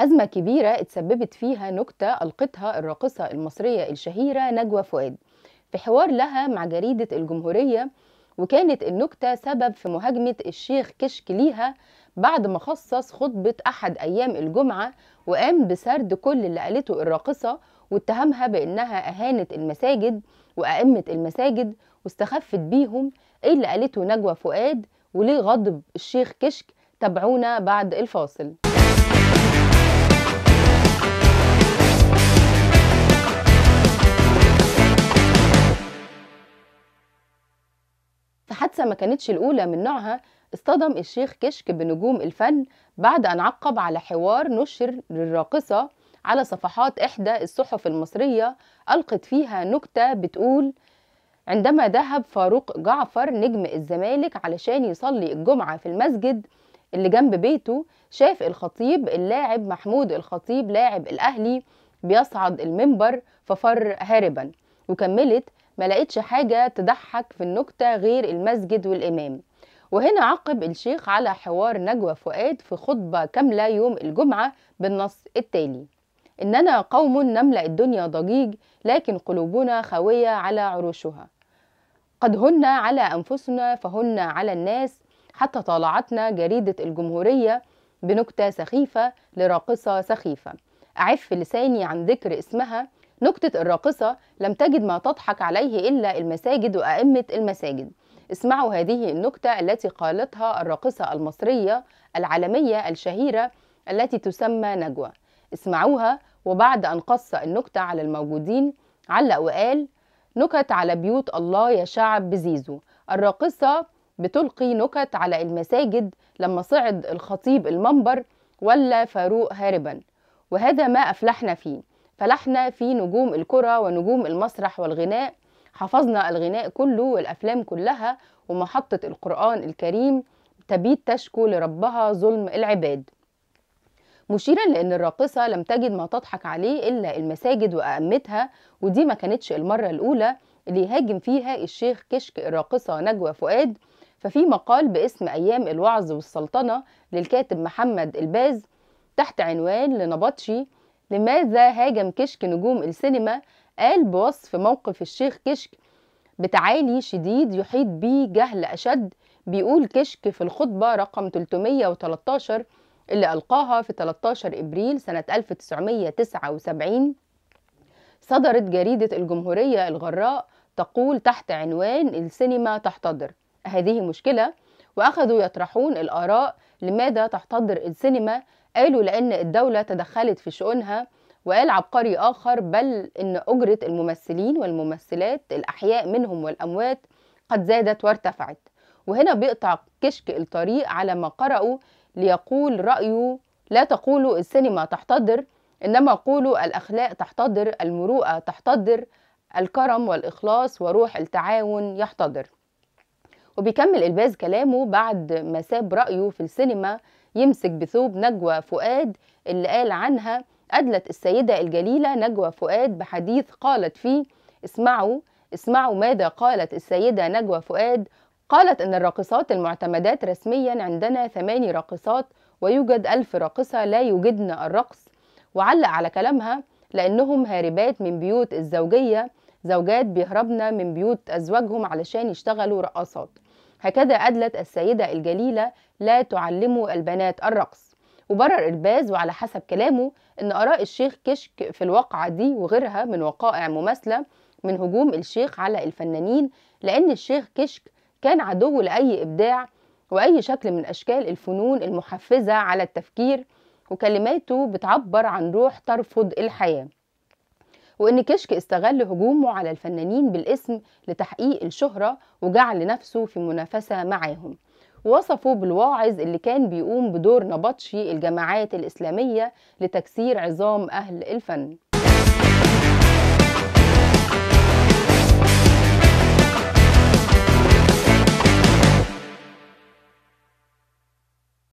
أزمة كبيرة اتسببت فيها نكتة ألقتها الراقصة المصرية الشهيرة نجوى فؤاد في حوار لها مع جريدة الجمهورية وكانت النكتة سبب في مهاجمة الشيخ كشك ليها بعد ما خصص خطبة أحد أيام الجمعة وقام بسرد كل اللي قالته الراقصة واتهمها بأنها أهانت المساجد وأئمة المساجد واستخفت بيهم إيه اللي قالته نجوى فؤاد وليه غضب الشيخ كشك تابعونا بعد الفاصل في حادثة ما كانتش الأولى من نوعها اصطدم الشيخ كشك بنجوم الفن بعد أن عقب على حوار نشر للراقصة على صفحات إحدى الصحف المصرية ألقت فيها نكتة بتقول عندما ذهب فاروق جعفر نجم الزمالك علشان يصلي الجمعة في المسجد اللي جنب بيته شاف الخطيب اللاعب محمود الخطيب لاعب الأهلي بيصعد المنبر ففر هاربا وكملت ما لقيتش حاجة تضحك في النكتة غير المسجد والإمام وهنا عقب الشيخ على حوار نجوى فؤاد في خطبة كاملة يوم الجمعة بالنص التالي إننا قوم نملأ الدنيا ضجيج لكن قلوبنا خاوية على عروشها قد هن على أنفسنا فهن على الناس حتى طالعتنا جريدة الجمهورية بنكتة سخيفة لراقصة سخيفة أعف لساني عن ذكر اسمها نكتة الراقصة لم تجد ما تضحك عليه إلا المساجد وأئمة المساجد اسمعوا هذه النكتة التي قالتها الراقصة المصرية العالمية الشهيرة التي تسمى نجوى اسمعوها وبعد أن قص النكتة على الموجودين علق وقال نكت على بيوت الله يا شعب بزيزو الراقصة بتلقي نكت على المساجد لما صعد الخطيب المنبر ولا فاروق هاربا وهذا ما أفلحنا فيه فلحنا في نجوم الكرة ونجوم المسرح والغناء حفظنا الغناء كله والأفلام كلها ومحطة القرآن الكريم تبيت تشكو لربها ظلم العباد مشيرا لأن الراقصة لم تجد ما تضحك عليه إلا المساجد وأئمتها ودي ما كانتش المرة الأولى اللي يهاجم فيها الشيخ كشك الراقصة نجوى فؤاد ففي مقال باسم أيام الوعظ والسلطنة للكاتب محمد الباز تحت عنوان لنبطشي لماذا هاجم كشك نجوم السينما قال بوصف موقف الشيخ كشك بتعالي شديد يحيط به جهل أشد بيقول كشك في الخطبة رقم 313 اللي ألقاها في 13 إبريل سنة 1979 صدرت جريدة الجمهورية الغراء تقول تحت عنوان السينما تحتضر هذه مشكلة وأخذوا يطرحون الآراء لماذا تحتضر السينما قالوا لأن الدولة تدخلت في شؤونها وقال عبقري آخر بل إن أجرة الممثلين والممثلات الأحياء منهم والأموات قد زادت وارتفعت وهنا بيقطع كشك الطريق على ما قرأوا ليقول رأيه لا تقولوا السينما تحتضر إنما قولوا الأخلاق تحتضر المروءة تحتضر الكرم والإخلاص وروح التعاون يحتضر وبيكمل الباز كلامه بعد ما ساب رايه في السينما يمسك بثوب نجوى فؤاد اللي قال عنها أدلت السيدة الجليلة نجوى فؤاد بحديث قالت فيه اسمعوا اسمعوا ماذا قالت السيدة نجوى فؤاد قالت إن الراقصات المعتمدات رسميا عندنا ثماني راقصات ويوجد ألف راقصة لا يوجدن الرقص وعلق على كلامها لأنهم هاربات من بيوت الزوجية زوجات بيهربن من بيوت أزواجهم علشان يشتغلوا رقاصات هكذا أدلت السيدة الجليلة لا تعلموا البنات الرقص وبرر الباز وعلى حسب كلامه أن آراء الشيخ كشك في الواقعة دي وغيرها من وقائع مماثلة من هجوم الشيخ على الفنانين لأن الشيخ كشك كان عدو لأي إبداع وأي شكل من أشكال الفنون المحفزة على التفكير وكلماته بتعبر عن روح ترفض الحياة وإن كشك استغل هجومه على الفنانين بالاسم لتحقيق الشهرة وجعل نفسه في منافسة معاهم وصفوا بالواعظ اللي كان بيقوم بدور نبطشي الجماعات الإسلامية لتكسير عظام أهل الفن